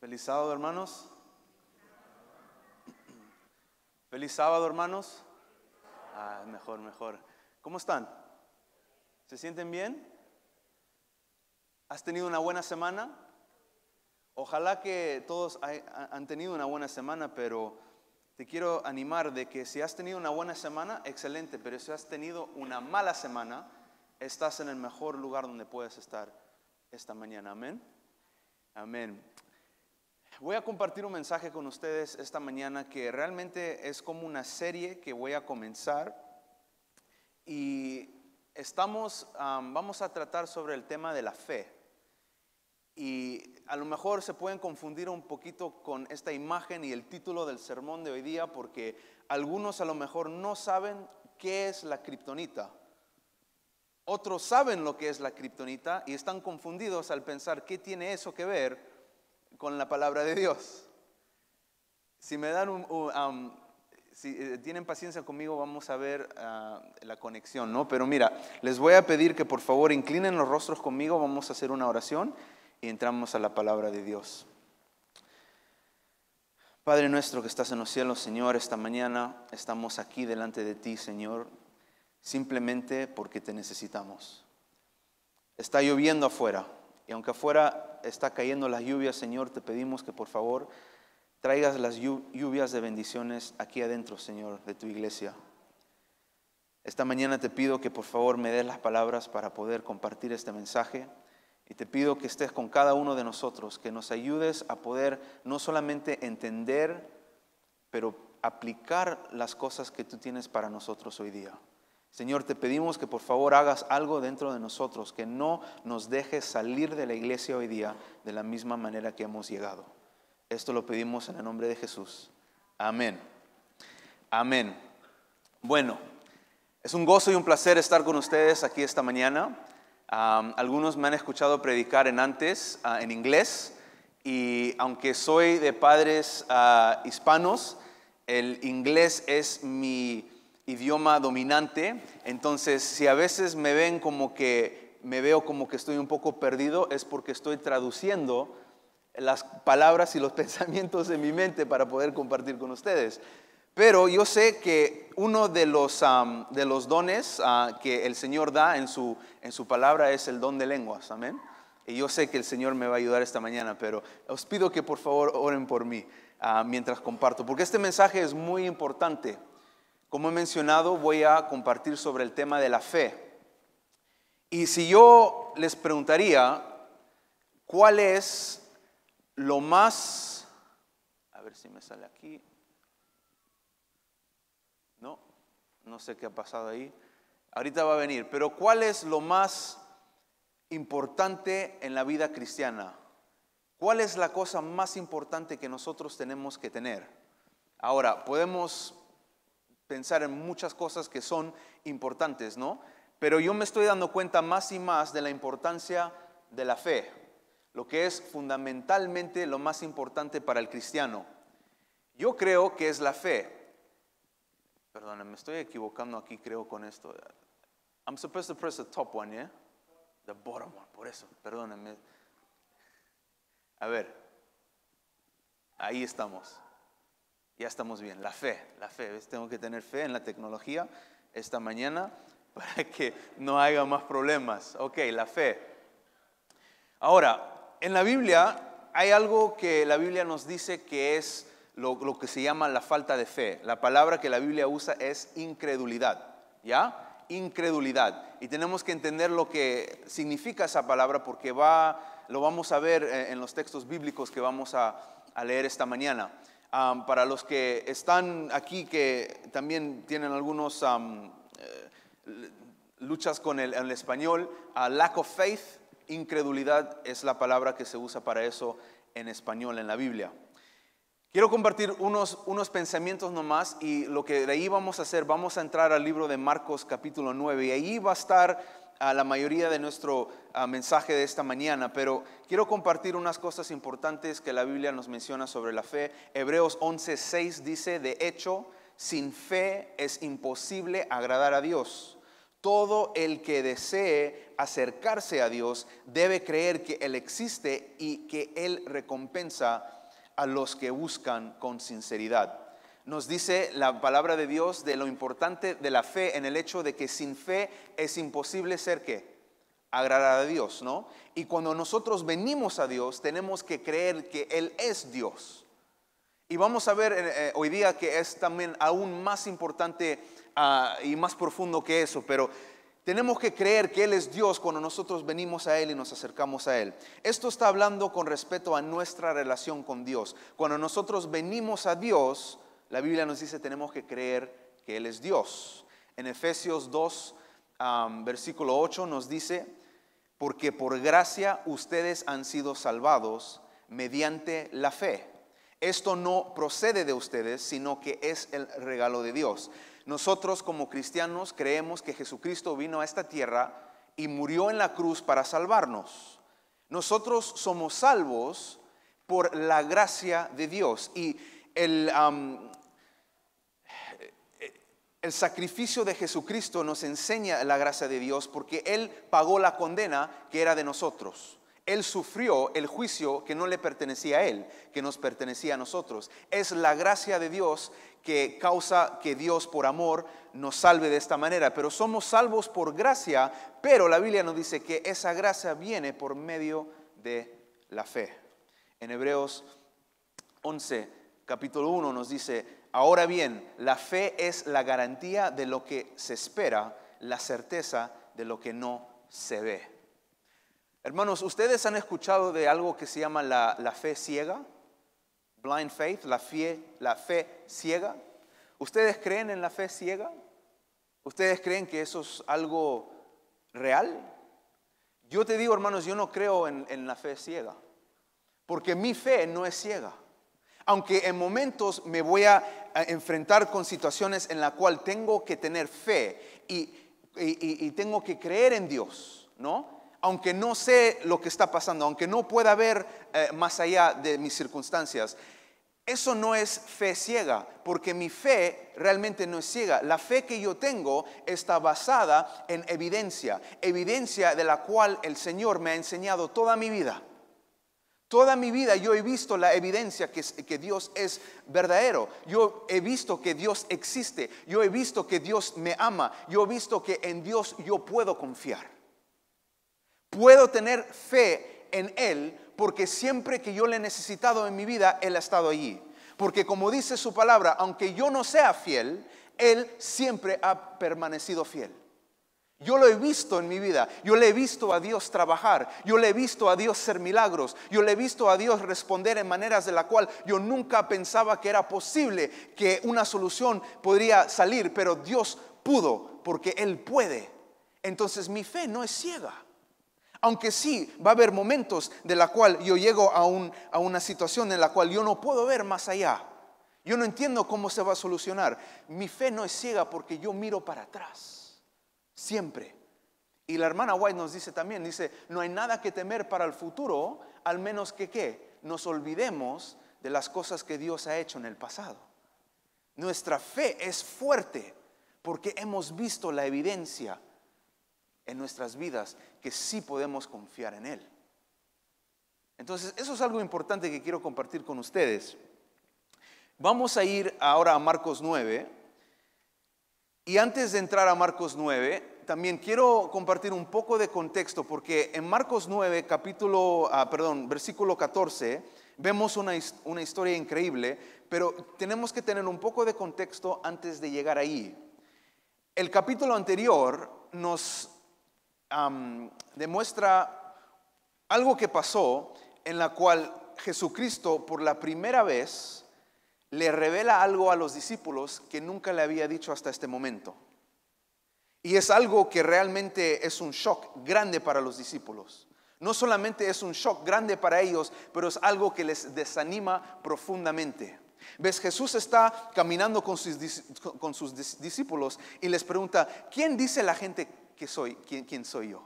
Feliz sábado, hermanos. Feliz sábado, hermanos. Ah, mejor, mejor. ¿Cómo están? ¿Se sienten bien? ¿Has tenido una buena semana? Ojalá que todos han tenido una buena semana, pero te quiero animar de que si has tenido una buena semana, excelente, pero si has tenido una mala semana, estás en el mejor lugar donde puedes estar esta mañana. Amén. Amén. Voy a compartir un mensaje con ustedes esta mañana que realmente es como una serie que voy a comenzar y estamos, vamos a tratar sobre el tema de la fe. Y a lo mejor se pueden confundir un poquito con esta imagen y el título del sermón de hoy día porque algunos a lo mejor no saben qué es la kriptonita. Otros saben lo que es la kriptonita y están confundidos al pensar qué tiene eso que ver con la palabra de Dios. Si me dan un, um, si eh, tienen paciencia conmigo, vamos a ver ah, la conexión, ¿no? Pero mira, les voy a pedir que por favor inclinen los rostros conmigo, vamos a hacer una oración y entramos a la palabra de Dios. Padre nuestro que estás en los cielos, Señor, esta mañana estamos aquí delante de ti, Señor, simplemente porque te necesitamos. Está lloviendo afuera y aunque afuera está cayendo las lluvias, Señor, te pedimos que por favor traigas las lluvias de bendiciones aquí adentro, Señor, de tu iglesia. Esta mañana te pido que por favor me des las palabras para poder compartir este mensaje. Y te pido que estés con cada uno de nosotros, que nos ayudes a poder no solamente entender, pero aplicar las cosas que tú tienes para nosotros hoy día. Señor, te pedimos que por favor hagas algo dentro de nosotros, que no nos dejes salir de la iglesia hoy día de la misma manera que hemos llegado. Esto lo pedimos en el nombre de Jesús. Amén. Amén. Bueno, es un gozo y un placer estar con ustedes aquí esta mañana. algunos me han escuchado predicar en antes ah, en inglés y aunque soy de padres ah, hispanos, el inglés es mi idioma dominante, entonces si a veces me ven como que me veo como que estoy un poco perdido, es porque estoy traduciendo las palabras y los pensamientos de mi mente para poder compartir con ustedes. Pero yo sé que uno de los, de los dones ah, que el Señor da en su, en su palabra es el don de lenguas, amén. Y yo sé que el Señor me va a ayudar esta mañana, pero os pido que por favor oren por mí ah, mientras comparto, porque este mensaje es muy importante como he mencionado, voy a compartir sobre el tema de la fe. Y si yo les preguntaría, ¿cuál es lo más... A ver si me sale aquí. No, no sé qué ha pasado ahí. Ahorita va a venir. Pero ¿cuál es lo más importante en la vida cristiana? ¿Cuál es la cosa más importante que nosotros tenemos que tener? Ahora, podemos pensar en muchas cosas que son importantes, ¿no? Pero yo me estoy dando cuenta más y más de la importancia de la fe, lo que es fundamentalmente lo más importante para el cristiano. Yo creo que es la fe. Perdón, me estoy equivocando aquí, creo, con esto. I'm supposed to press the top one, yeah? The bottom one, por eso, perdónenme. A ver, ahí estamos ya estamos bien. La fe, la fe. Tengo que tener fe en la tecnología esta mañana para que no haya más problemas. Ok, la fe. Ahora, en la Biblia hay algo que la Biblia nos dice que es lo, que se llama la falta de fe. La palabra que la Biblia usa es incredulidad. ¿Ya? Incredulidad. Y tenemos que entender lo que significa esa palabra porque lo vamos a ver eh, en los textos bíblicos que vamos a leer esta mañana para los que están aquí que también tienen algunos eh, luchas con el, español, lack of faith, incredulidad es la palabra que se usa para eso en español en la Biblia. Quiero compartir unos, unos pensamientos nomás y lo que de ahí vamos a hacer, vamos a entrar al libro de Marcos capítulo 9 y ahí va a estar a la mayoría de nuestro ah, mensaje de esta mañana, pero quiero compartir unas cosas importantes que la Biblia nos menciona sobre la fe. Hebreos 11:6 dice, de hecho, sin fe es imposible agradar a Dios. Todo el que desee acercarse a Dios debe creer que Él existe y que Él recompensa a los que buscan con sinceridad nos dice la palabra de Dios de lo importante de la fe en el hecho de que sin fe es imposible ser que agradar a Dios, ¿no? Y cuando nosotros venimos a Dios, tenemos que creer que Él es Dios. Y vamos a ver eh, eh, hoy día que es también aún más importante ah, y más profundo que eso, pero tenemos que creer que Él es Dios cuando nosotros venimos a Él y nos acercamos a Él. Esto está hablando con respecto a nuestra relación con Dios. Cuando nosotros venimos a Dios, la Biblia nos dice tenemos que creer que Él es Dios. En Efesios 2, versículo 8 nos dice, porque por gracia ustedes han sido salvados mediante la fe. Esto no procede de ustedes, sino que es el regalo de Dios. Nosotros como cristianos creemos que Jesucristo vino a esta tierra y murió en la cruz para salvarnos. Nosotros somos salvos por la gracia de Dios. Y el, el sacrificio de Jesucristo nos enseña la gracia de Dios porque Él pagó la condena que era de nosotros. Él sufrió el juicio que no le pertenecía a Él, que nos pertenecía a nosotros. Es la gracia de Dios que causa que Dios por amor nos salve de esta manera. Pero somos salvos por gracia, pero la Biblia nos dice que esa gracia viene por medio de la fe. En Hebreos 11, capítulo 1 nos dice, Ahora bien, la fe es la garantía de lo que se espera, la certeza de lo que no se ve. Hermanos, ¿ustedes han escuchado de algo que se llama la, fe ciega? Blind faith, la fe, la fe ciega. ¿Ustedes creen en la fe ciega? ¿Ustedes creen que eso es algo real? Yo te digo, hermanos, yo no creo en la fe ciega, porque mi fe no es ciega aunque en momentos me voy a, enfrentar con situaciones en la cual tengo que tener fe y, tengo que creer en Dios, ¿no? aunque no sé lo que está pasando, aunque no pueda ver eh, más allá de mis circunstancias. Eso no es fe ciega, porque mi fe realmente no es ciega. La fe que yo tengo está basada en evidencia, evidencia de la cual el Señor me ha enseñado toda mi vida. Toda mi vida yo he visto la evidencia que, que, Dios es verdadero. Yo he visto que Dios existe. Yo he visto que Dios me ama. Yo he visto que en Dios yo puedo confiar. Puedo tener fe en Él porque siempre que yo le he necesitado en mi vida, Él ha estado allí. Porque como dice su palabra, aunque yo no sea fiel, Él siempre ha permanecido fiel. Yo lo he visto en mi vida, yo le he visto a Dios trabajar, yo le he visto a Dios hacer milagros, yo le he visto a Dios responder en maneras de la cual yo nunca pensaba que era posible que una solución podría salir, pero Dios pudo porque Él puede. Entonces mi fe no es ciega. Aunque sí, va a haber momentos de la cual yo llego a, a una situación en la cual yo no puedo ver más allá. Yo no entiendo cómo se va a solucionar. Mi fe no es ciega porque yo miro para atrás siempre. Y la hermana White nos dice también, dice, no hay nada que temer para el futuro, al menos que qué, nos olvidemos de las cosas que Dios ha hecho en el pasado. Nuestra fe es fuerte porque hemos visto la evidencia en nuestras vidas que sí podemos confiar en Él. Entonces, eso es algo importante que quiero compartir con ustedes. Vamos a ir ahora a Marcos 9. Y antes de entrar a Marcos 9, también quiero compartir un poco de contexto, porque en Marcos 9, capítulo, ah, perdón, versículo 14, vemos una, una historia increíble, pero tenemos que tener un poco de contexto antes de llegar ahí. El capítulo anterior nos demuestra algo que pasó en la cual Jesucristo por la primera vez le revela algo a los discípulos que nunca le había dicho hasta este momento. Y es algo que realmente es un shock grande para los discípulos. No solamente es un shock grande para ellos, pero es algo que les desanima profundamente. Ves, Jesús está caminando con sus, discípulos y les pregunta, ¿quién dice la gente que soy? ¿Quién, soy yo?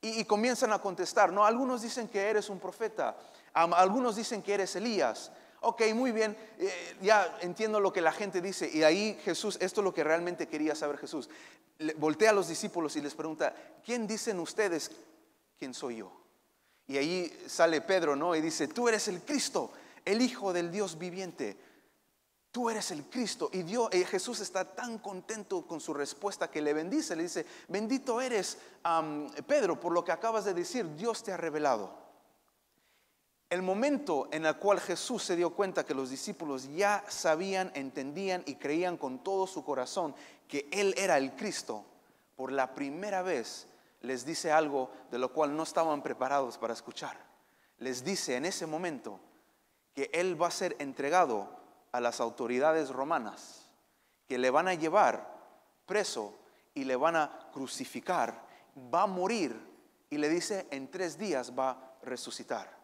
Y, y, comienzan a contestar, ¿no? Algunos dicen que eres un profeta, algunos dicen que eres Elías, Ok, muy bien, eh, ya entiendo lo que la gente dice. Y ahí Jesús, esto es lo que realmente quería saber Jesús. voltea a los discípulos y les pregunta, ¿quién dicen ustedes quién soy yo? Y ahí sale Pedro, ¿no? Y dice, tú eres el Cristo, el Hijo del Dios viviente. Tú eres el Cristo. Y Dios, eh, Jesús está tan contento con su respuesta que le bendice. Le dice, bendito eres, Pedro, por lo que acabas de decir, Dios te ha revelado. El momento en el cual Jesús se dio cuenta que los discípulos ya sabían, entendían y creían con todo su corazón que Él era el Cristo, por la primera vez les dice algo de lo cual no estaban preparados para escuchar. Les dice en ese momento que Él va a ser entregado a las autoridades romanas, que le van a llevar preso y le van a crucificar, va a morir y le dice en tres días va a resucitar.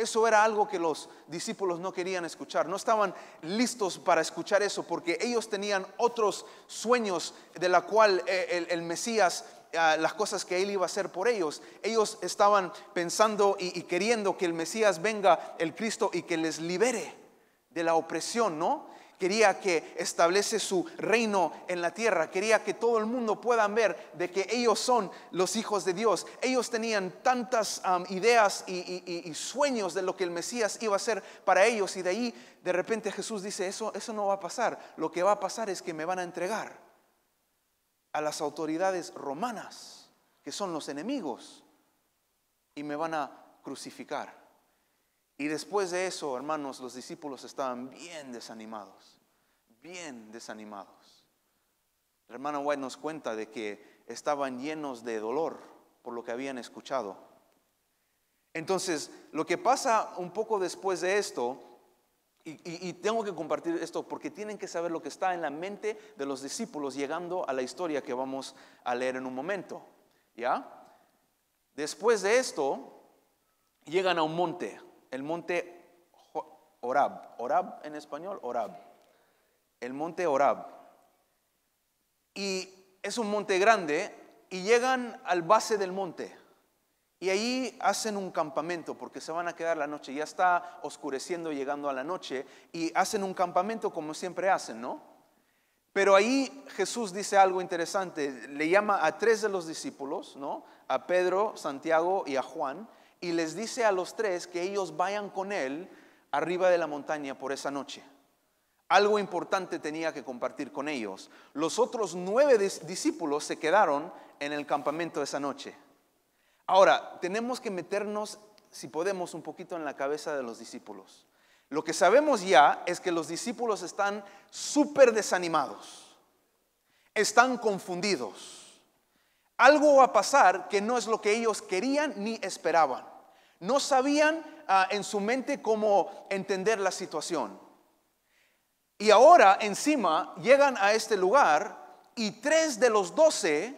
Eso era algo que los discípulos no querían escuchar. No estaban listos para escuchar eso porque ellos tenían otros sueños de la cual eh, el, Mesías ah, las cosas que Él iba a hacer por ellos. Ellos estaban pensando y, y, queriendo que el Mesías venga, el Cristo, y que les libere de la opresión, ¿no? quería que establece su reino en la tierra, quería que todo el mundo pueda ver de que ellos son los hijos de Dios. Ellos tenían tantas ideas y, y, sueños de lo que el Mesías iba a hacer para ellos y de ahí de repente Jesús dice, eso, eso no va a pasar, lo que va a pasar es que me van a entregar a las autoridades romanas, que son los enemigos, y me van a crucificar. Y después de eso, hermanos, los discípulos estaban bien desanimados, bien desanimados. La hermana White nos cuenta de que estaban llenos de dolor por lo que habían escuchado. Entonces, lo que pasa un poco después de esto, y, y tengo que compartir esto porque tienen que saber lo que está en la mente de los discípulos llegando a la historia que vamos a leer en un momento. ¿Ya? Después de esto, llegan a un monte el monte Orab. Orab en español, Orab. El monte Orab. Y es un monte grande y llegan al base del monte. Y ahí hacen un campamento porque se van a quedar la noche. Ya está oscureciendo, llegando a la noche. Y hacen un campamento como siempre hacen, ¿no? Pero ahí Jesús dice algo interesante. Le llama a tres de los discípulos, ¿no? A Pedro, Santiago y a Juan y les dice a los tres que ellos vayan con él arriba de la montaña por esa noche. Algo importante tenía que compartir con ellos. Los otros nueve discípulos se quedaron en el campamento esa noche. Ahora, tenemos que meternos, si podemos, un poquito en la cabeza de los discípulos. Lo que sabemos ya es que los discípulos están súper desanimados, están confundidos. Algo va a pasar que no es lo que ellos querían ni esperaban. No sabían ah, en su mente cómo entender la situación. Y ahora encima llegan a este lugar y tres de los doce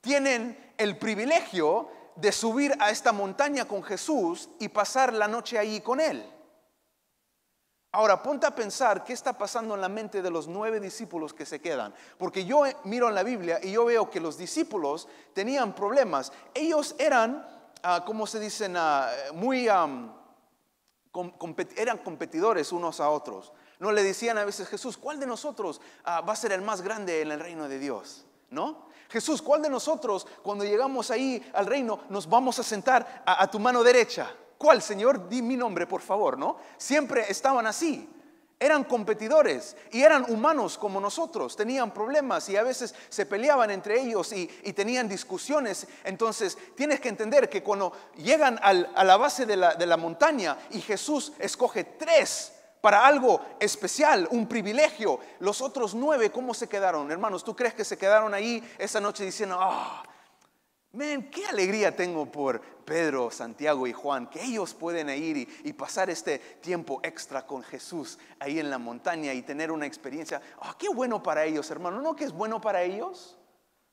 tienen el privilegio de subir a esta montaña con Jesús y pasar la noche ahí con Él. Ahora, ponte a pensar qué está pasando en la mente de los nueve discípulos que se quedan. Porque yo eh, miro en la Biblia y yo veo que los discípulos tenían problemas. Ellos eran como ah, ¿cómo se dicen? Ah, muy, eran competidores unos a otros. No le decían a veces, Jesús, ¿cuál de nosotros ah, va a ser el más grande en el reino de Dios? ¿No? Jesús, ¿cuál de nosotros cuando llegamos ahí al reino nos vamos a sentar a, a tu mano derecha? ¿Cuál, Señor? Di mi nombre, por favor, ¿no? Siempre estaban así. Eran competidores y eran humanos como nosotros, tenían problemas y a veces se peleaban entre ellos y, tenían discusiones. Entonces tienes que entender que cuando llegan a la base de la, montaña y Jesús escoge tres para algo especial, un privilegio, los otros nueve, ¿cómo se quedaron? Hermanos, ¿tú crees que se quedaron ahí esa noche diciendo, ah, Men, qué alegría tengo por Pedro, Santiago y Juan, que ellos pueden ir y, pasar este tiempo extra con Jesús ahí en la montaña y tener una experiencia. Ah, qué bueno para ellos, hermano. ¿No que es bueno para ellos?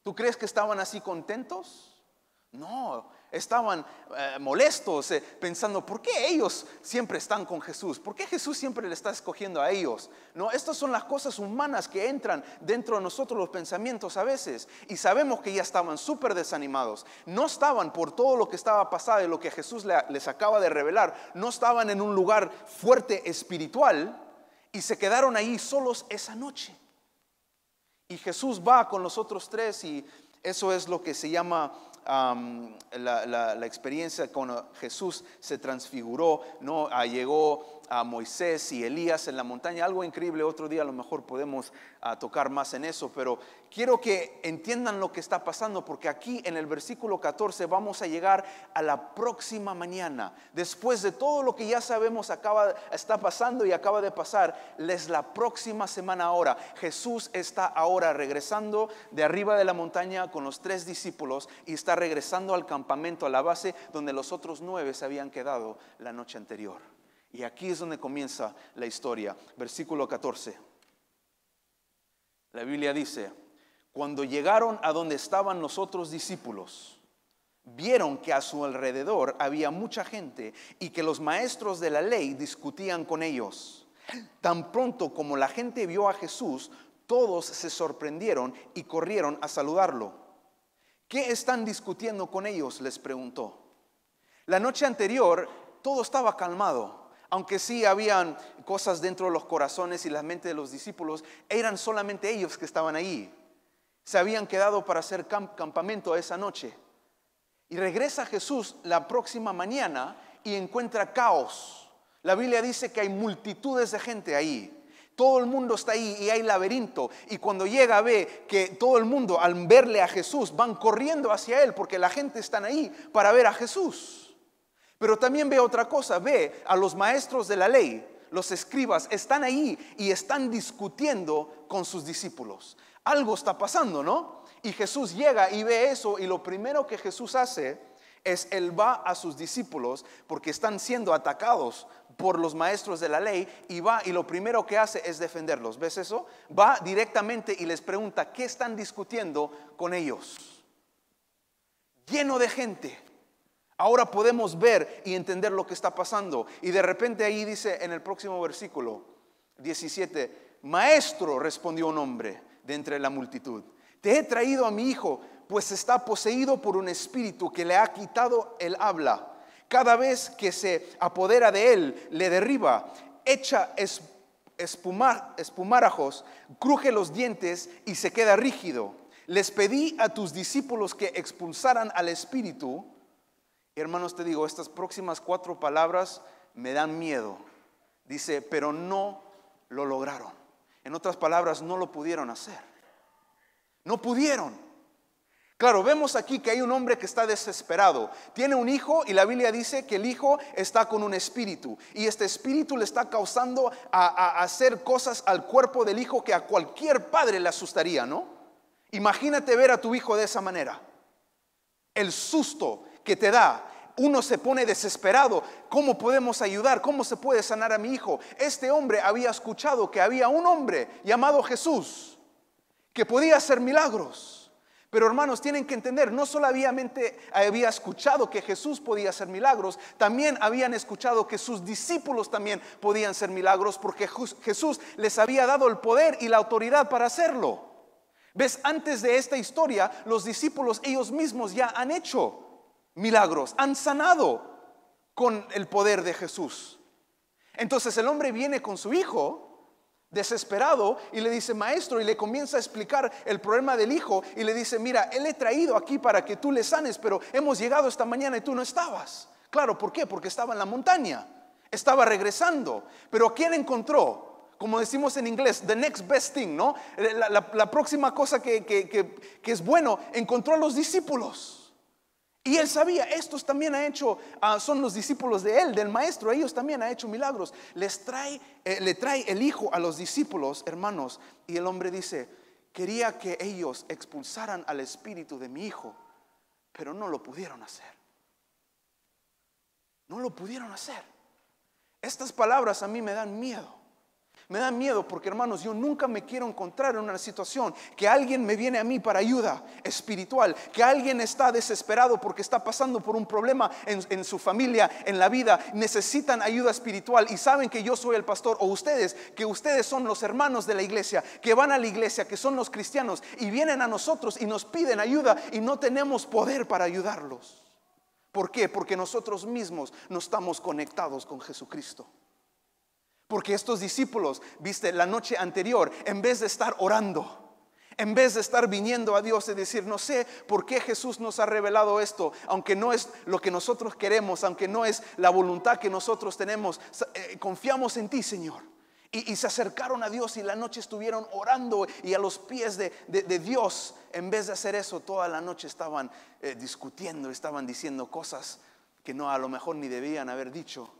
¿Tú crees que estaban así contentos? No, estaban eh, molestos eh, pensando, ¿por qué ellos siempre están con Jesús? ¿Por qué Jesús siempre le está escogiendo a ellos? No, estas son las cosas humanas que entran dentro de nosotros los pensamientos a veces y sabemos que ya estaban súper desanimados. No estaban por todo lo que estaba pasado y lo que Jesús les acaba de revelar, no estaban en un lugar fuerte espiritual y se quedaron ahí solos esa noche. Y Jesús va con los otros tres y eso es lo que se llama la, experiencia con Jesús se transfiguró, ¿no? Ah, llegó a Moisés y Elías en la montaña, algo increíble, otro día a lo mejor podemos ah, tocar más en eso, pero quiero que entiendan lo que está pasando, porque aquí en el versículo 14 vamos a llegar a la próxima mañana, después de todo lo que ya sabemos acaba, está pasando y acaba de pasar, les la próxima semana ahora, Jesús está ahora regresando de arriba de la montaña con los tres discípulos y está regresando al campamento, a la base donde los otros nueve se habían quedado la noche anterior. Y aquí es donde comienza la historia. Versículo 14. La Biblia dice, cuando llegaron a donde estaban los otros discípulos, vieron que a su alrededor había mucha gente y que los maestros de la ley discutían con ellos. Tan pronto como la gente vio a Jesús, todos se sorprendieron y corrieron a saludarlo. ¿Qué están discutiendo con ellos? les preguntó. La noche anterior todo estaba calmado aunque sí habían cosas dentro de los corazones y la mente de los discípulos, eran solamente ellos que estaban ahí. Se habían quedado para hacer campamento esa noche. Y regresa Jesús la próxima mañana y encuentra caos. La Biblia dice que hay multitudes de gente ahí. Todo el mundo está ahí y hay laberinto. Y cuando llega ve que todo el mundo al verle a Jesús van corriendo hacia él porque la gente está ahí para ver a Jesús. Pero también ve otra cosa, ve a los maestros de la ley, los escribas, están ahí y están discutiendo con sus discípulos. Algo está pasando, ¿no? Y Jesús llega y ve eso y lo primero que Jesús hace es él va a sus discípulos porque están siendo atacados por los maestros de la ley y va y lo primero que hace es defenderlos. ¿Ves eso? Va directamente y les pregunta, ¿qué están discutiendo con ellos? Lleno de gente Ahora podemos ver y entender lo que está pasando. Y de repente ahí dice en el próximo versículo 17, Maestro, respondió un hombre de entre la multitud, te he traído a mi hijo, pues está poseído por un espíritu que le ha quitado el habla. Cada vez que se apodera de él, le derriba, echa espumarajos, cruje los dientes y se queda rígido. Les pedí a tus discípulos que expulsaran al espíritu hermanos, te digo, estas próximas cuatro palabras me dan miedo. Dice, pero no lo lograron. En otras palabras, no lo pudieron hacer. No pudieron. Claro, vemos aquí que hay un hombre que está desesperado. Tiene un hijo y la Biblia dice que el hijo está con un espíritu. Y este espíritu le está causando a, hacer cosas al cuerpo del hijo que a cualquier padre le asustaría, ¿no? Imagínate ver a tu hijo de esa manera. El susto, que te da. Uno se pone desesperado. ¿Cómo podemos ayudar? ¿Cómo se puede sanar a mi hijo? Este hombre había escuchado que había un hombre llamado Jesús que podía hacer milagros. Pero hermanos, tienen que entender, no solamente había escuchado que Jesús podía hacer milagros, también habían escuchado que sus discípulos también podían hacer milagros porque Jesús les había dado el poder y la autoridad para hacerlo. ¿Ves? Antes de esta historia, los discípulos ellos mismos ya han hecho milagros, han sanado con el poder de Jesús. Entonces el hombre viene con su hijo desesperado y le dice, maestro, y le comienza a explicar el problema del hijo y le dice, mira, él he traído aquí para que tú le sanes, pero hemos llegado esta mañana y tú no estabas. Claro, ¿por qué? Porque estaba en la montaña, estaba regresando, pero ¿a quién encontró? como decimos en inglés, the next best thing, ¿no? La, próxima cosa que es bueno, encontró a los discípulos. Y él sabía, estos también ha hecho, ah, son los discípulos de él, del maestro, ellos también ha hecho milagros. Les trae, eh, le trae el hijo a los discípulos, hermanos, y el hombre dice, quería que ellos expulsaran al espíritu de mi hijo, pero no lo pudieron hacer. No lo pudieron hacer. Estas palabras a mí me dan miedo. Me da miedo porque, hermanos, yo nunca me quiero encontrar en una situación que alguien me viene a mí para ayuda espiritual, que alguien está desesperado porque está pasando por un problema en, en, su familia, en la vida, necesitan ayuda espiritual y saben que yo soy el pastor o ustedes, que ustedes son los hermanos de la iglesia, que van a la iglesia, que son los cristianos y vienen a nosotros y nos piden ayuda y no tenemos poder para ayudarlos. ¿Por qué? Porque nosotros mismos no estamos conectados con Jesucristo. Porque estos discípulos, viste, la noche anterior, en vez de estar orando, en vez de estar viniendo a Dios y decir, no sé por qué Jesús nos ha revelado esto, aunque no es lo que nosotros queremos, aunque no es la voluntad que nosotros tenemos, eh, confiamos en ti, Señor. Y, se acercaron a Dios y la noche estuvieron orando y a los pies de, Dios, en vez de hacer eso, toda la noche estaban eh, discutiendo, estaban diciendo cosas que no a lo mejor ni debían haber dicho.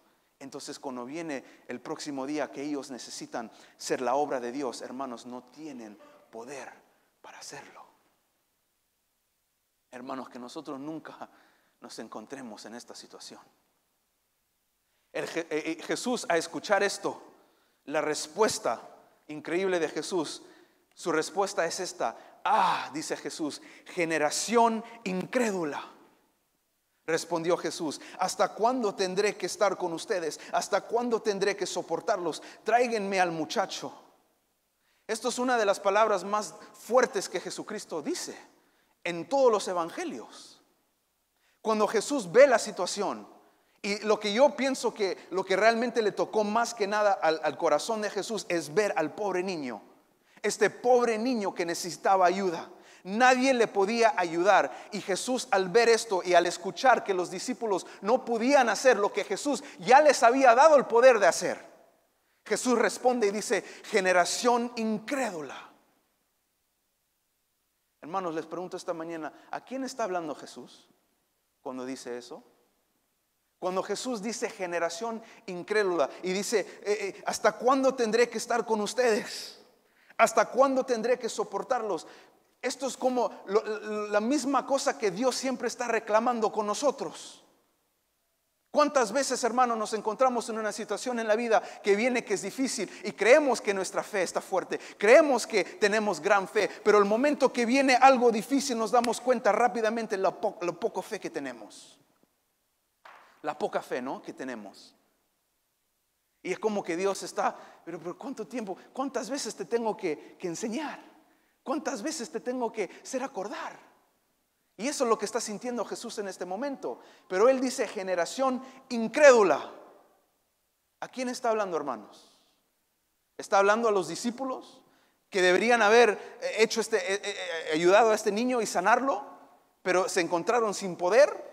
Entonces cuando viene el próximo día que ellos necesitan ser la obra de Dios, hermanos, no tienen poder para hacerlo. Hermanos, que nosotros nunca nos encontremos en esta situación. Eh, eh, Jesús, a escuchar esto, la respuesta increíble de Jesús, su respuesta es esta. Ah, dice Jesús, generación incrédula. Respondió Jesús, ¿hasta cuándo tendré que estar con ustedes? ¿Hasta cuándo tendré que soportarlos? Tráiganme al muchacho. Esto es una de las palabras más fuertes que Jesucristo dice en todos los evangelios. Cuando Jesús ve la situación, y lo que yo pienso que lo que realmente le tocó más que nada al, al corazón de Jesús es ver al pobre niño, este pobre niño que necesitaba ayuda Nadie le podía ayudar. Y Jesús al ver esto y al escuchar que los discípulos no podían hacer lo que Jesús ya les había dado el poder de hacer, Jesús responde y dice, generación incrédula. Hermanos, les pregunto esta mañana, ¿a quién está hablando Jesús cuando dice eso? Cuando Jesús dice generación incrédula y dice, eh, eh, ¿hasta cuándo tendré que estar con ustedes? ¿Hasta cuándo tendré que soportarlos? Esto es como la misma cosa que Dios siempre está reclamando con nosotros. ¿Cuántas veces, hermano, nos encontramos en una situación en la vida que viene que es difícil y creemos que nuestra fe está fuerte, creemos que tenemos gran fe, pero el momento que viene algo difícil nos damos cuenta rápidamente la, poco poca fe que tenemos? La poca fe, ¿no? Que tenemos. Y es como que Dios está, pero, por ¿cuánto tiempo? ¿Cuántas veces te tengo que, que enseñar? ¿Cuántas veces te tengo que ser acordar? Y eso es lo que está sintiendo Jesús en este momento. Pero él dice, generación incrédula. ¿A quién está hablando, hermanos? ¿Está hablando a los discípulos que deberían haber eh, hecho este, eh, eh, ayudado a este niño y sanarlo, pero se encontraron sin poder?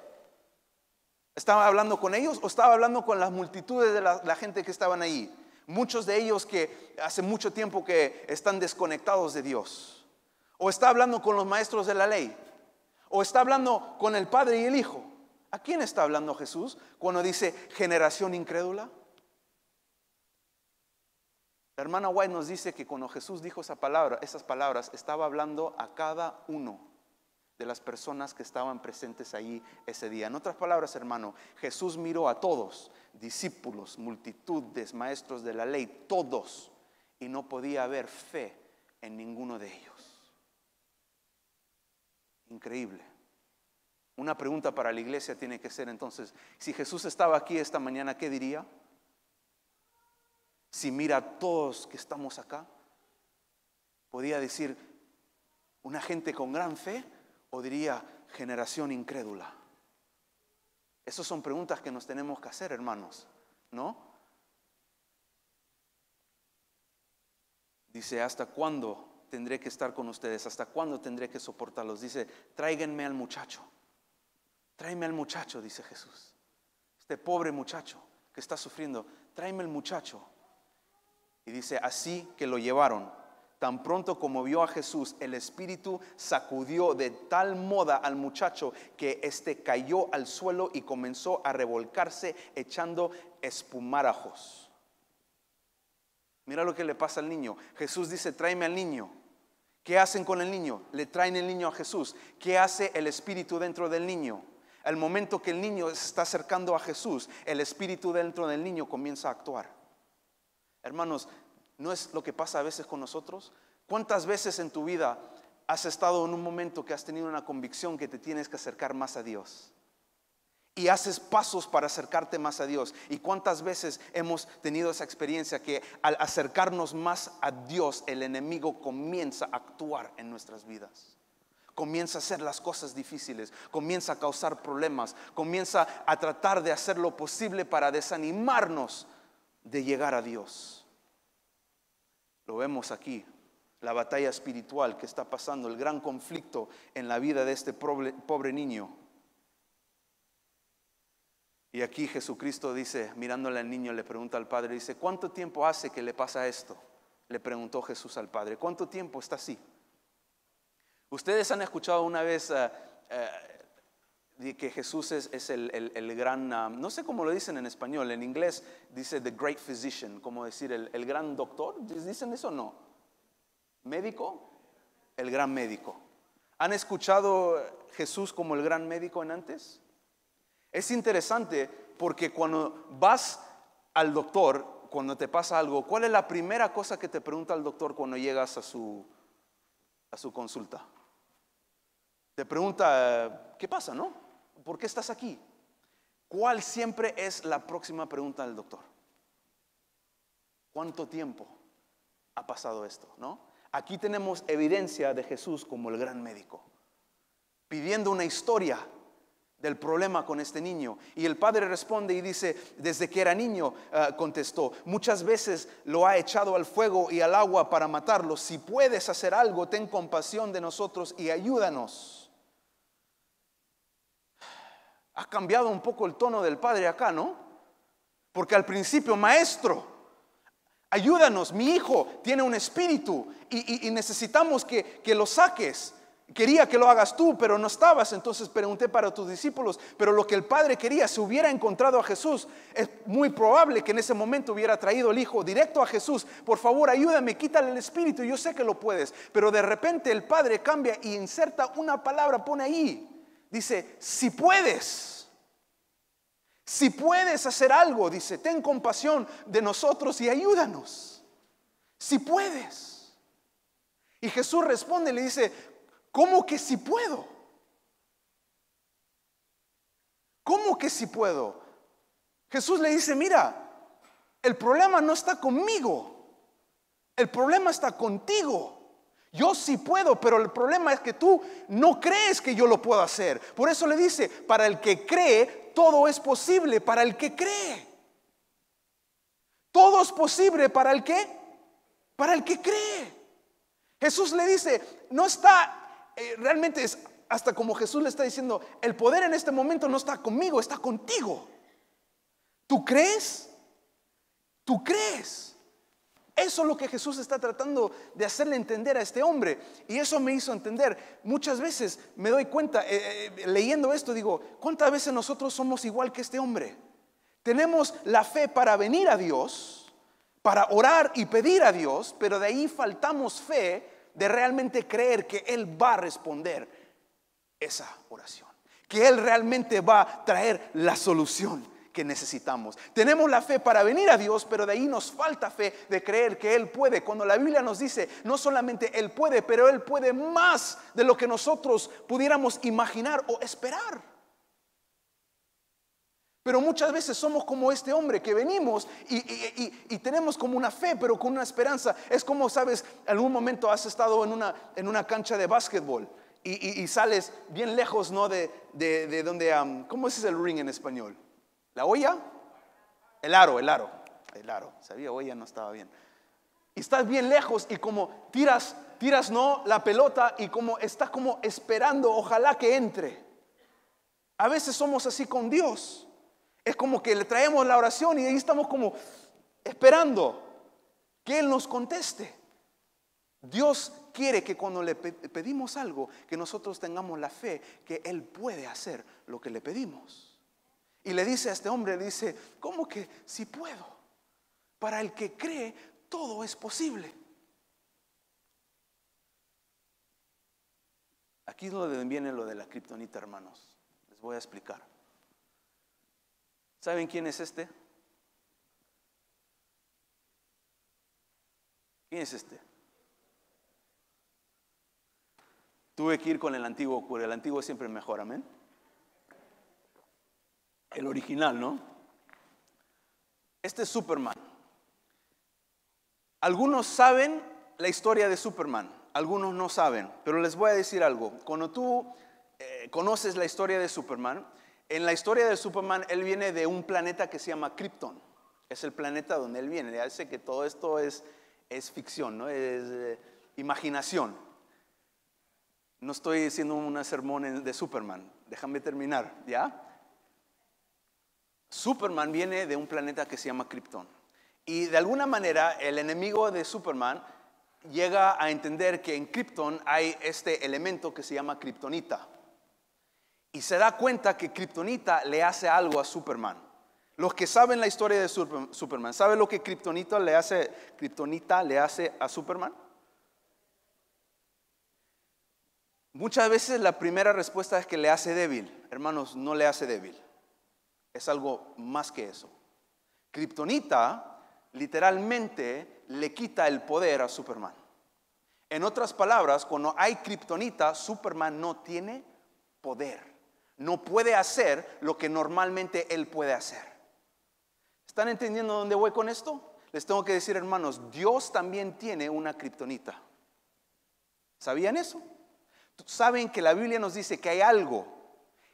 ¿Estaba hablando con ellos o estaba hablando con las multitudes de la gente que estaban ahí? Muchos de ellos que hace mucho tiempo que están desconectados de Dios o está hablando con los maestros de la ley, o está hablando con el Padre y el Hijo. ¿A quién está hablando Jesús cuando dice generación incrédula? La hermana White nos dice que cuando Jesús dijo esa palabra, esas palabras, estaba hablando a cada uno de las personas que estaban presentes allí ese día. En otras palabras, hermano, Jesús miró a todos, discípulos, multitudes, maestros de la ley, todos, y no podía haber fe en ninguno de ellos increíble. Una pregunta para la iglesia tiene que ser entonces, si Jesús estaba aquí esta mañana, ¿qué diría? Si mira a todos que estamos acá, podía decir una gente con gran fe o diría generación incrédula. Esas son preguntas que nos tenemos que hacer, hermanos, ¿no? Dice, ¿hasta cuándo tendré que estar con ustedes? ¿Hasta cuándo tendré que soportarlos? Dice, tráiganme al muchacho. Tráeme al muchacho, dice Jesús. Este pobre muchacho que está sufriendo, tráeme al muchacho. Y dice, así que lo llevaron. Tan pronto como vio a Jesús, el Espíritu sacudió de tal moda al muchacho que éste cayó al suelo y comenzó a revolcarse echando espumarajos. Mira lo que le pasa al niño. Jesús dice, tráeme al niño. ¿Qué hacen con el niño? Le traen el niño a Jesús. ¿Qué hace el espíritu dentro del niño? El momento que el niño se está acercando a Jesús, el espíritu dentro del niño comienza a actuar. Hermanos, ¿no es lo que pasa a veces con nosotros? ¿Cuántas veces en tu vida has estado en un momento que has tenido una convicción que te tienes que acercar más a Dios? y haces pasos para acercarte más a Dios. ¿Y cuántas veces hemos tenido esa experiencia que al acercarnos más a Dios, el enemigo comienza a actuar en nuestras vidas? Comienza a hacer las cosas difíciles, comienza a causar problemas, comienza a tratar de hacer lo posible para desanimarnos de llegar a Dios. Lo vemos aquí la batalla espiritual que está pasando, el gran conflicto en la vida de este pobre, pobre, niño. Y aquí Jesucristo dice, mirándole al niño, le pregunta al padre, dice, ¿cuánto tiempo hace que le pasa esto? Le preguntó Jesús al padre, ¿cuánto tiempo está así? Ustedes han escuchado una vez eh, eh, que Jesús es, el, gran, ah, no sé cómo lo dicen en español, en inglés dice the great physician, como decir el, gran doctor, ¿dicen eso o no? ¿Médico? El gran médico. ¿Han escuchado Jesús como el gran médico en antes? Es interesante porque cuando vas al doctor, cuando te pasa algo, ¿cuál es la primera cosa que te pregunta el doctor cuando llegas a su, a su consulta? Te pregunta, ¿qué pasa, no? ¿Por qué estás aquí? ¿Cuál siempre es la próxima pregunta del doctor? ¿Cuánto tiempo ha pasado esto, no? Aquí tenemos evidencia de Jesús como el gran médico, pidiendo una historia del problema con este niño. Y el padre responde y dice, desde que era niño, eh, contestó, muchas veces lo ha echado al fuego y al agua para matarlo. Si puedes hacer algo, ten compasión de nosotros y ayúdanos. Ha cambiado un poco el tono del padre acá, ¿no? Porque al principio, maestro, ayúdanos, mi hijo tiene un espíritu y, necesitamos que, que lo saques. Quería que lo hagas tú, pero no estabas. Entonces pregunté para tus discípulos, pero lo que el Padre quería, si hubiera encontrado a Jesús, es muy probable que en ese momento hubiera traído el Hijo directo a Jesús. Por favor, ayúdame, quítale el Espíritu, yo sé que lo puedes. Pero de repente el Padre cambia y inserta una palabra, pone ahí. Dice, si puedes. Si puedes hacer algo, dice, ten compasión de nosotros y ayúdanos. Si puedes. Y Jesús responde le dice, ¿Cómo que si puedo? ¿Cómo que si puedo? Jesús le dice, mira, el problema no está conmigo, el problema está contigo. Yo sí puedo, pero el problema es que tú no crees que yo lo puedo hacer. Por eso le dice, para el que cree, todo es posible, para el que cree. Todo es posible para el que, para el que cree. Jesús le dice, no está eh, realmente es hasta como Jesús le está diciendo, el poder en este momento no está conmigo, está contigo. ¿Tú crees? ¿Tú crees? Eso es lo que Jesús está tratando de hacerle entender a este hombre. Y eso me hizo entender. Muchas veces me doy cuenta, eh, eh, leyendo esto, digo, ¿cuántas veces nosotros somos igual que este hombre? Tenemos la fe para venir a Dios, para orar y pedir a Dios, pero de ahí faltamos fe de realmente creer que Él va a responder esa oración, que Él realmente va a traer la solución que necesitamos. Tenemos la fe para venir a Dios, pero de ahí nos falta fe de creer que Él puede. Cuando la Biblia nos dice, no solamente Él puede, pero Él puede más de lo que nosotros pudiéramos imaginar o esperar. Pero muchas veces somos como este hombre que venimos y, tenemos como una fe, pero con una esperanza. Es como, sabes, algún momento has estado en una, en una cancha de básquetbol y, sales bien lejos, ¿no? De, donde, ¿cómo es el ring en español? ¿La olla? El aro, el aro, el aro. Sabía, olla no estaba bien. Y estás bien lejos y como tiras, tiras, ¿no? La pelota y como estás como esperando, ojalá que entre. A veces somos así con Dios es como que le traemos la oración y ahí estamos como esperando que Él nos conteste. Dios quiere que cuando le pedimos algo, que nosotros tengamos la fe que Él puede hacer lo que le pedimos. Y le dice a este hombre, le dice, ¿cómo que si puedo? Para el que cree, todo es posible. Aquí es donde viene lo de la kriptonita, hermanos. Les voy a explicar. ¿Saben quién es este? ¿Quién es este? Tuve que ir con el antiguo, porque el antiguo siempre mejor, amén. El original, ¿no? Este es Superman. Algunos saben la historia de Superman, algunos no saben, pero les voy a decir algo. Cuando tú eh, conoces la historia de Superman, en la historia de Superman, él viene de un planeta que se llama Krypton. Es el planeta donde él viene. Ya sé que todo esto es, es ficción, ¿no? es eh, imaginación. No estoy diciendo una sermón de Superman. Déjame terminar, ¿ya? Superman viene de un planeta que se llama Krypton. Y de alguna manera el enemigo de Superman llega a entender que en Krypton hay este elemento que se llama Kryptonita y se da cuenta que Kryptonita le hace algo a Superman. Los que saben la historia de Superman, ¿saben lo que Kryptonita le hace, le hace a Superman? Muchas veces la primera respuesta es que le hace débil. Hermanos, no le hace débil. Es algo más que eso. Kryptonita literalmente le quita el poder a Superman. En otras palabras, cuando hay Kryptonita, Superman no tiene poder no puede hacer lo que normalmente él puede hacer. ¿Están entendiendo dónde voy con esto? Les tengo que decir, hermanos, Dios también tiene una kriptonita. ¿Sabían eso? Saben que la Biblia nos dice que hay algo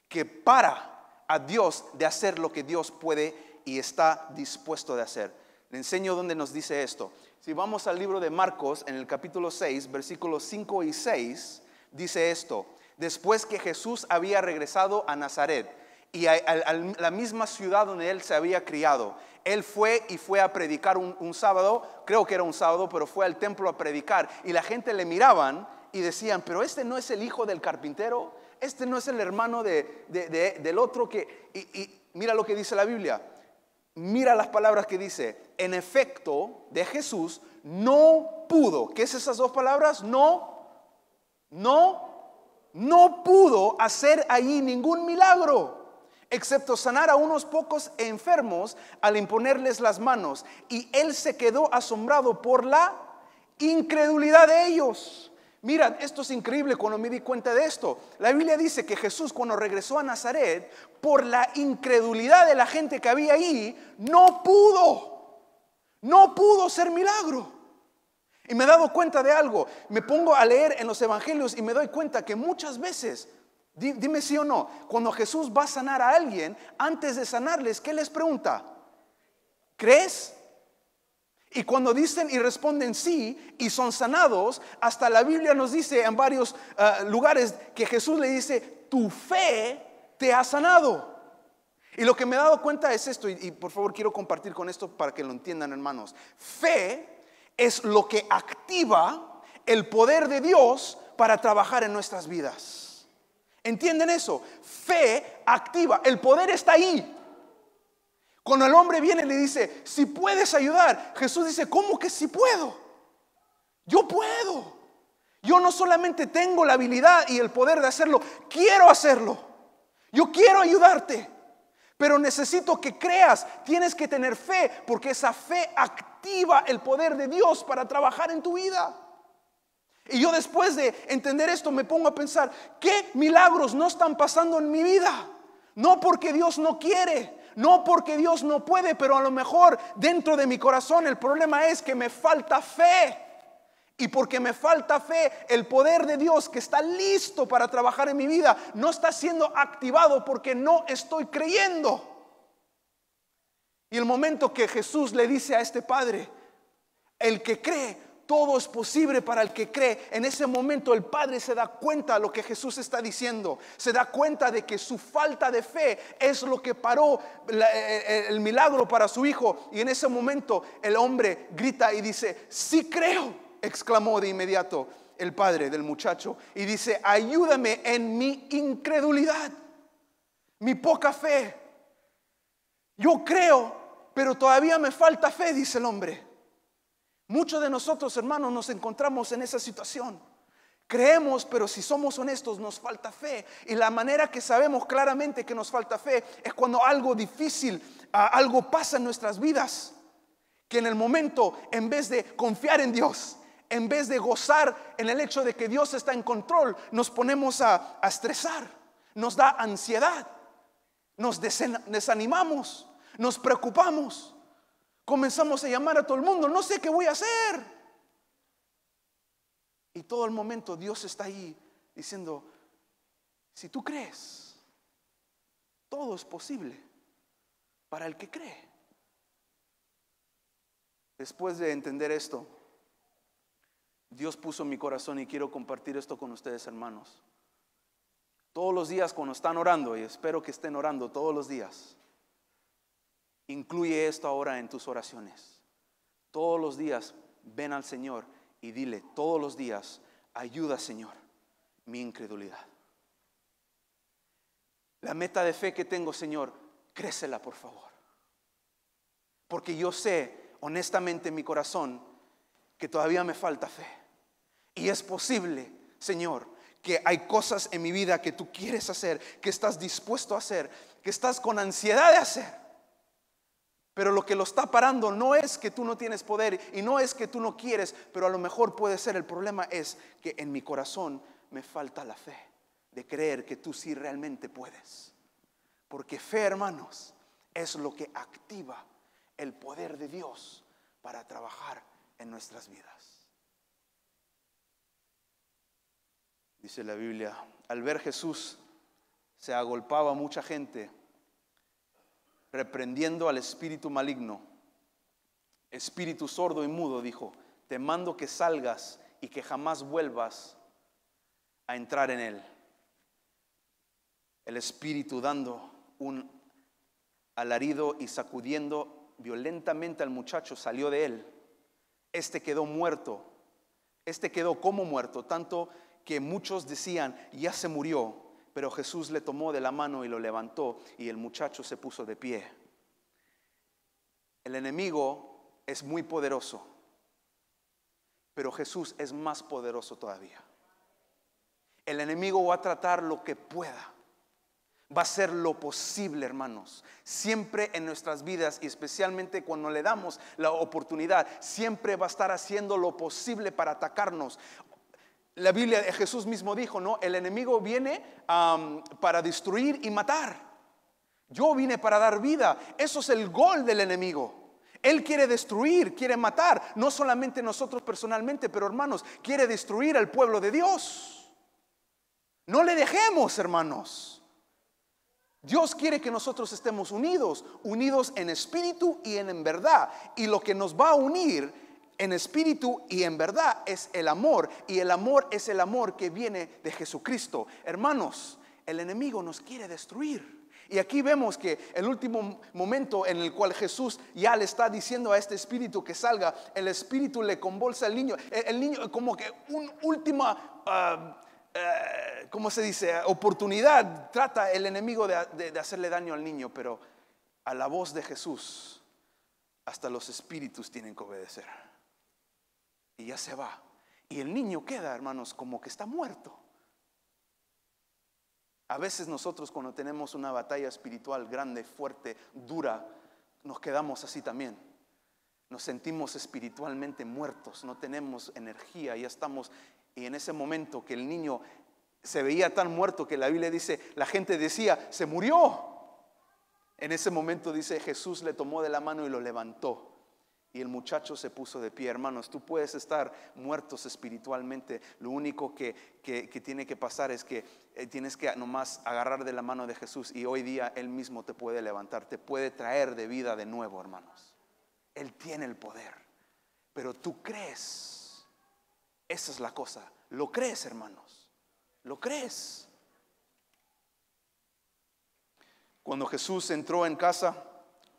que para a Dios de hacer lo que Dios puede y está dispuesto de hacer. Les enseño dónde nos dice esto. Si vamos al libro de Marcos, en el capítulo 6, versículos 5 y 6, dice esto después que Jesús había regresado a Nazaret y a, la misma ciudad donde él se había criado. Él fue y fue a predicar un, sábado, creo que era un sábado, pero fue al templo a predicar y la gente le miraban y decían, pero este no es el hijo del carpintero, este no es el hermano del otro que... Y, y mira lo que dice la Biblia, mira las palabras que dice, en efecto de Jesús no pudo, ¿qué es esas dos palabras? No, no no pudo hacer allí ningún milagro, excepto sanar a unos pocos enfermos al imponerles las manos. Y él se quedó asombrado por la incredulidad de ellos. Mira, esto es increíble cuando me di cuenta de esto. La Biblia dice que Jesús cuando regresó a Nazaret, por la incredulidad de la gente que había ahí, no pudo, no pudo ser milagro. Y me he dado cuenta de algo. Me pongo a leer en los evangelios y me doy cuenta que muchas veces, dime sí o no, cuando Jesús va a sanar a alguien, antes de sanarles, ¿qué les pregunta? ¿Crees? Y cuando dicen y responden sí y son sanados, hasta la Biblia nos dice en varios ah, lugares que Jesús le dice, tu fe te ha sanado. Y lo que me he dado cuenta es esto, y, y por favor quiero compartir con esto para que lo entiendan hermanos. Fe es lo que activa el poder de Dios para trabajar en nuestras vidas. ¿Entienden eso? Fe activa, el poder está ahí. Cuando el hombre viene y le dice, si puedes ayudar, Jesús dice, ¿cómo que si puedo? Yo puedo. Yo no solamente tengo la habilidad y el poder de hacerlo, quiero hacerlo. Yo quiero ayudarte. Pero necesito que creas, tienes que tener fe, porque esa fe activa el poder de Dios para trabajar en tu vida. Y yo después de entender esto me pongo a pensar, ¿qué milagros no están pasando en mi vida? No porque Dios no quiere, no porque Dios no puede, pero a lo mejor dentro de mi corazón el problema es que me falta fe. Y porque me falta fe, el poder de Dios que está listo para trabajar en mi vida no está siendo activado porque no estoy creyendo. Y el momento que Jesús le dice a este Padre, el que cree, todo es posible para el que cree. En ese momento el Padre se da cuenta de lo que Jesús está diciendo. Se da cuenta de que su falta de fe es lo que paró el, eh, eh, eh, el milagro para su hijo. Y en ese momento el hombre grita y dice, sí creo exclamó de inmediato el padre del muchacho y dice, ayúdame en mi incredulidad, mi poca fe. Yo creo, pero todavía me falta fe, dice el hombre. Muchos de nosotros, hermanos, nos encontramos en esa situación. Creemos, pero si somos honestos, nos falta fe. Y la manera que sabemos claramente que nos falta fe es cuando algo difícil, algo pasa en nuestras vidas. Que en el momento, en vez de confiar en Dios, en vez de gozar en el hecho de que Dios está en control, nos ponemos a, estresar, nos da ansiedad, nos desanimamos, nos preocupamos, comenzamos a llamar a todo el mundo, no sé qué voy a hacer. Y todo el momento Dios está ahí diciendo, si tú crees, todo es posible para el que cree. Después de entender esto, Dios puso en mi corazón y quiero compartir esto con ustedes, hermanos. Todos los días cuando están orando, y espero que estén orando todos los días, incluye esto ahora en tus oraciones. Todos los días ven al Señor y dile, todos los días, ayuda Señor mi incredulidad. La meta de fe que tengo, Señor, crécela por favor. Porque yo sé, honestamente en mi corazón, que todavía me falta fe. Y es posible, Señor, que hay cosas en mi vida que tú quieres hacer, que estás dispuesto a hacer, que estás con ansiedad de hacer. Pero lo que lo está parando no es que tú no tienes poder y no es que tú no quieres, pero a lo mejor puede ser el problema es que en mi corazón me falta la fe de creer que tú sí realmente puedes. Porque fe, hermanos, es lo que activa el poder de Dios para trabajar en nuestras vidas. dice la Biblia. Al ver Jesús se agolpaba mucha gente reprendiendo al espíritu maligno. Espíritu sordo y mudo, dijo, te mando que salgas y que jamás vuelvas a entrar en él. El espíritu dando un alarido y sacudiendo violentamente al muchacho salió de él. Este quedó muerto. Este quedó como muerto, tanto que muchos decían, ya se murió, pero Jesús le tomó de la mano y lo levantó y el muchacho se puso de pie. El enemigo es muy poderoso, pero Jesús es más poderoso todavía. El enemigo va a tratar lo que pueda. Va a ser lo posible, hermanos. Siempre en nuestras vidas, y especialmente cuando le damos la oportunidad, siempre va a estar haciendo lo posible para atacarnos. La Biblia, eh, Jesús mismo dijo, ¿no? El enemigo viene para destruir y matar. Yo vine para dar vida. Eso es el gol del enemigo. Él quiere destruir, quiere matar, no solamente nosotros personalmente, pero hermanos, quiere destruir al pueblo de Dios. No le dejemos, hermanos. Dios quiere que nosotros estemos unidos, unidos en espíritu y en verdad. Y lo que nos va a unir en espíritu y en verdad es el amor. Y el amor es el amor que viene de Jesucristo. Hermanos, el enemigo nos quiere destruir. Y aquí vemos que el último momento en el cual Jesús ya le está diciendo a este espíritu que salga, el espíritu le convulsa al niño. El, niño como que un última... Ah, eh, se dice? Oportunidad trata el enemigo de hacerle daño al niño, pero a la voz de Jesús, hasta los espíritus tienen que obedecer. Y ya se va. Y el niño queda, hermanos, como que está muerto. A veces nosotros cuando tenemos una batalla espiritual grande, fuerte, dura, nos quedamos así también. Nos sentimos espiritualmente muertos, no tenemos energía, ya estamos. Y en ese momento que el niño se veía tan muerto que la Biblia dice, la gente decía, se murió. En ese momento dice, Jesús le tomó de la mano y lo levantó. Y el muchacho se puso de pie, hermanos, tú puedes estar muertos espiritualmente. Lo único que, tiene que pasar es que eh, tienes que nomás agarrar de la mano de Jesús y hoy día Él mismo te puede levantar, te puede traer de vida de nuevo, hermanos. Él tiene el poder, pero tú crees. Esa es la cosa. Lo crees, hermanos. Lo crees. Cuando Jesús entró en casa,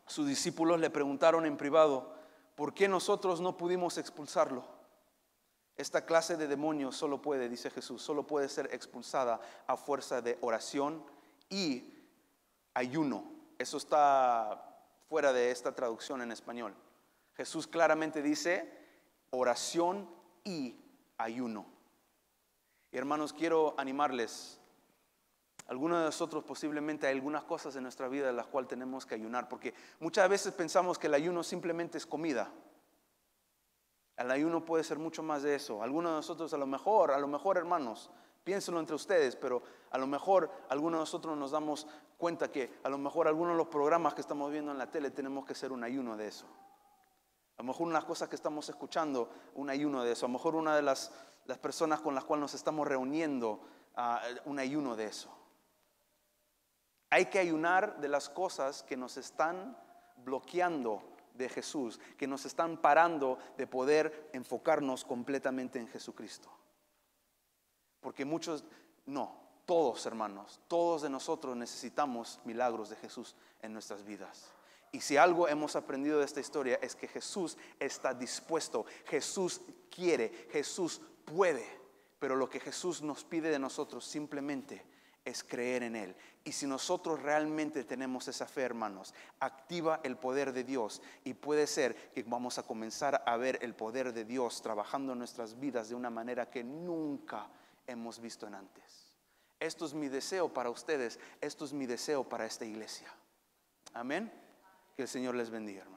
sus discípulos le preguntaron en privado, ¿Por qué nosotros no pudimos expulsarlo? Esta clase de demonios solo puede, dice Jesús, solo puede ser expulsada a fuerza de oración y ayuno. Eso está fuera de esta traducción en español. Jesús claramente dice oración y ayuno. hermanos, quiero animarles algunos de nosotros posiblemente hay algunas cosas en nuestra vida de las cuales tenemos que ayunar, porque muchas veces pensamos que el ayuno simplemente es comida. El ayuno puede ser mucho más de eso. Algunos de nosotros a lo mejor, a lo mejor hermanos, piénsenlo entre ustedes, pero a lo mejor algunos de nosotros nos damos cuenta que a lo mejor algunos de los programas que estamos viendo en la tele tenemos que ser un ayuno de eso. A lo mejor unas cosas que estamos escuchando, un ayuno de eso. A lo mejor una de las, personas con las cuales nos estamos reuniendo, ah, un ayuno de eso. Hay que ayunar de las cosas que nos están bloqueando de Jesús, que nos están parando de poder enfocarnos completamente en Jesucristo. Porque muchos, no, todos hermanos, todos de nosotros necesitamos milagros de Jesús en nuestras vidas. Y si algo hemos aprendido de esta historia es que Jesús está dispuesto, Jesús quiere, Jesús puede, pero lo que Jesús nos pide de nosotros simplemente es creer en Él. Y si nosotros realmente tenemos esa fe, hermanos, activa el poder de Dios y puede ser que vamos a comenzar a ver el poder de Dios trabajando en nuestras vidas de una manera que nunca hemos visto en antes. Esto es mi deseo para ustedes, esto es mi deseo para esta iglesia. Amén. Que el Señor les bendiga, hermanos.